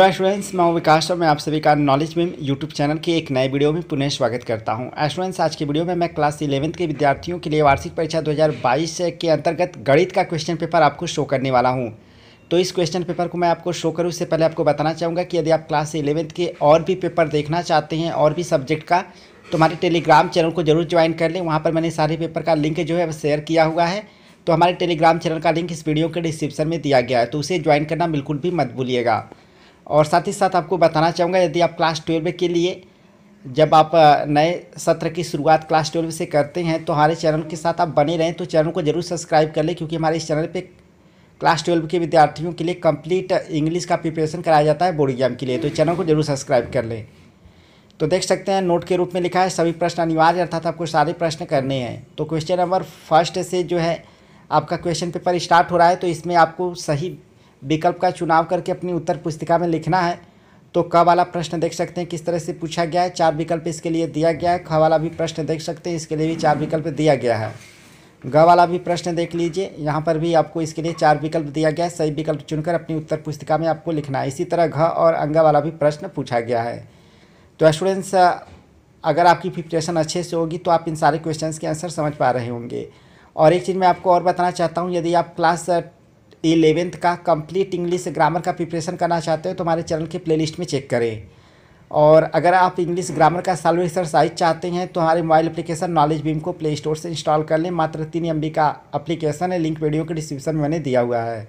hello एस्टूडेंट्स मैं विकास और मैं आप सभी का नॉलेज में यूट्यूब चैनल के एक नए वीडियो में पुनः स्वागत करता हूं एस्टूडेंट्स आज के वीडियो में मैं क्लास इलेवंथ के विद्यार्थियों के लिए वार्षिक परीक्षा 2022 के अंतर्गत गणित का क्वेश्चन पेपर आपको शो करने वाला हूं तो इस क्वेश्चन पेपर को मैं आपको शो करूँ उससे पहले आपको बताना चाहूँगा कि यदि आप क्लास इलेवंथ के और भी पेपर देखना चाहते हैं और भी सब्जेक्ट का तो हमारे टेलीग्राम चैनल को जरूर ज्वाइन कर लें वहाँ पर मैंने सारे पेपर का लिंक जो है शेयर किया हुआ है तो हमारे टेलीग्राम चैनल का लिंक इस वीडियो के डिस्क्रिप्शन में दिया गया है तो उसे ज्वाइन करना बिल्कुल भी मत भूलिएगा और साथ ही साथ आपको बताना चाहूँगा यदि आप क्लास ट्वेल्व के लिए जब आप नए सत्र की शुरुआत क्लास ट्वेल्व से करते हैं तो हमारे चैनल के साथ आप बने रहें तो चैनल को जरूर सब्सक्राइब कर लें क्योंकि हमारे इस चैनल पे क्लास ट्वेल्व के विद्यार्थियों के लिए कंप्लीट इंग्लिश का प्रिपरेशन कराया जाता है बोर्ड एग्जाम के लिए तो चैनल को जरूर सब्सक्राइब कर लें तो देख सकते हैं नोट के रूप में लिखा है सभी प्रश्न अनिवार्य अर्थात आपको सारे प्रश्न करने हैं तो क्वेश्चन नंबर फर्स्ट से जो है आपका क्वेश्चन पेपर स्टार्ट हो रहा है तो इसमें आपको सही विकल्प का चुनाव करके अपनी उत्तर पुस्तिका में लिखना है तो क वाला प्रश्न देख सकते हैं किस तरह से पूछा गया है चार विकल्प इसके लिए दिया गया है ख वाला भी प्रश्न देख सकते हैं इसके लिए भी चार विकल्प दिया गया है ग वाला भी प्रश्न देख लीजिए यहाँ पर भी आपको इसके लिए चार विकल्प दिया गया है सही विकल्प चुनकर अपनी उत्तर पुस्तिका में आपको लिखना है इसी तरह घ और अंग वाला भी प्रश्न पूछा गया है तो स्टूडेंट्स अगर आपकी प्रिपरेशन अच्छे से होगी तो आप इन सारे क्वेश्चंस के आंसर समझ पा रहे होंगे और एक चीज़ मैं आपको और बताना चाहता हूँ यदि आप क्लास इलेवेंथ का कंप्लीट इंग्लिश ग्रामर का प्रिपरेशन करना चाहते हो तो हमारे चैनल के प्लेलिस्ट में चेक करें और अगर आप इंग्लिश ग्रामर का सॉल्व एक्सरसाइज चाहते हैं तो हमारे मोबाइल एप्लीकेशन नॉलेज बीम को प्ले स्टोर से इंस्टॉल कर लें मात्र तीन एम का अप्लीकेशन है लिंक वीडियो के डिस्क्रिप्शन में मैंने दिया हुआ है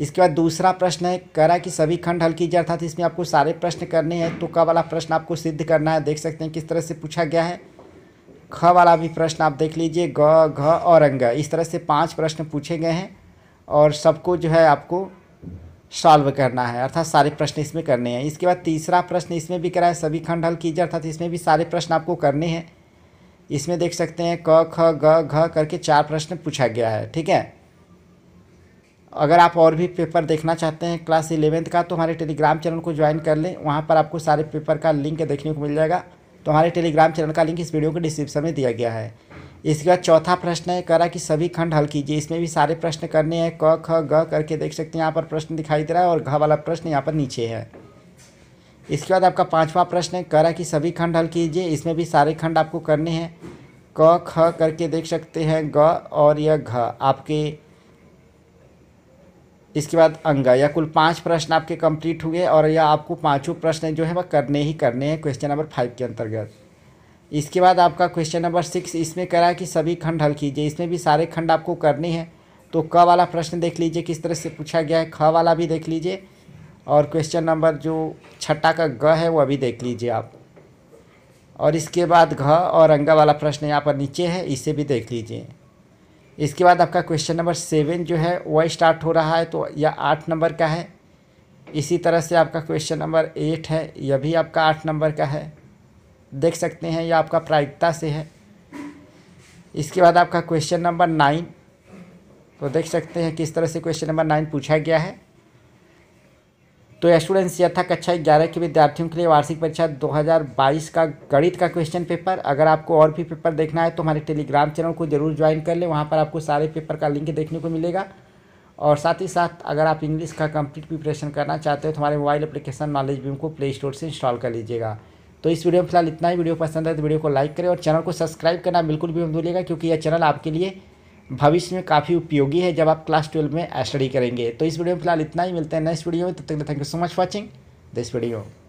इसके बाद दूसरा प्रश्न है करा कि सभी खंड हल कीजिए अर्थात इसमें आपको सारे प्रश्न करने हैं तो क वाला प्रश्न आपको सिद्ध करना है देख सकते हैं किस तरह से पूछा गया है ख वाला भी प्रश्न आप देख लीजिए ग घ और अंग इस तरह से पाँच प्रश्न पूछे गए हैं और सबको जो है आपको सॉल्व करना है अर्थात सारे प्रश्न इसमें करने हैं इसके बाद तीसरा प्रश्न इसमें भी कराए सभी खंड हल कीजिए अर्थात इसमें भी सारे प्रश्न आपको करने हैं इसमें देख सकते हैं क ख ग घ करके चार प्रश्न पूछा गया है ठीक है अगर आप और भी पेपर देखना चाहते हैं क्लास इलेवेंथ का तो हमारे टेलीग्राम चैनल को ज्वाइन कर लें वहाँ पर आपको सारे पेपर का लिंक देखने को मिल जाएगा तो हमारे टेलीग्राम चैनल का लिंक इस वीडियो के डिस्क्रिप्शन में दिया गया है इसके बाद चौथा प्रश्न है करा कि सभी खंड हल कीजिए इसमें भी सारे प्रश्न करने हैं क ख ग करके देख सकते हैं यहाँ पर प्रश्न दिखाई दे रहा है और घ वाला प्रश्न यहाँ पर नीचे है इसके बाद आपका पांचवा प्रश्न है करा कि सभी खंड हल कीजिए इसमें भी सारे खंड आपको करने हैं क ख करके देख सकते हैं ग और यह घ आपके इसके बाद अंग या कुल पाँच प्रश्न आपके कंप्लीट हुए और यह आपको पाँचों प्रश्न जो है वह करने ही करने हैं क्वेश्चन नंबर फाइव के अंतर्गत इसके बाद आपका क्वेश्चन नंबर सिक्स इसमें करा कि सभी खंड हल कीजिए इसमें भी सारे खंड आपको करने हैं तो क वाला प्रश्न देख लीजिए किस तरह से पूछा गया है ख वाला भी देख लीजिए और क्वेश्चन नंबर जो छठा का ग है वह भी देख लीजिए आप और इसके बाद घ और अंगा वाला प्रश्न यहाँ पर नीचे है इसे भी देख लीजिए इसके बाद आपका क्वेश्चन नंबर सेवन जो है वह स्टार्ट हो रहा है तो यह आठ नंबर का है इसी तरह से आपका क्वेश्चन नंबर एट है यह भी आपका आठ नंबर का है देख सकते हैं यह आपका प्रायिकता से है इसके बाद आपका क्वेश्चन नंबर नाइन तो देख सकते हैं किस तरह से क्वेश्चन नंबर नाइन पूछा गया है तो स्टूडेंट्स यह था कक्षा ग्यारह के विद्यार्थियों के लिए वार्षिक परीक्षा 2022 का गणित का क्वेश्चन पेपर अगर आपको और भी पेपर देखना है तो हमारे टेलीग्राम चैनल को जरूर ज्वाइन कर लें वहाँ पर आपको सारे पेपर का लिंक देखने को मिलेगा और साथ ही साथ अगर आप इंग्लिश का कंप्लीट प्रिपरेशन करना चाहते हो तो हमारे मोबाइल एप्लीकेशन नॉलेज बीम को प्ले स्टोर से इंस्टॉल कर लीजिएगा तो इस वीडियो में फिलहाल इतना ही वीडियो पसंद है तो वीडियो को लाइक करें और चैनल को सब्सक्राइब करना बिल्कुल भी भूलिएगा क्योंकि यह चैनल आपके लिए भविष्य में काफ़ी उपयोगी है जब आप क्लास ट्वेल्व में स्टडी करेंगे तो इस वीडियो में फिलहाल इतना ही मिलते हैं नेक्स्ट वीडियो में तब तक thank you so much watching this video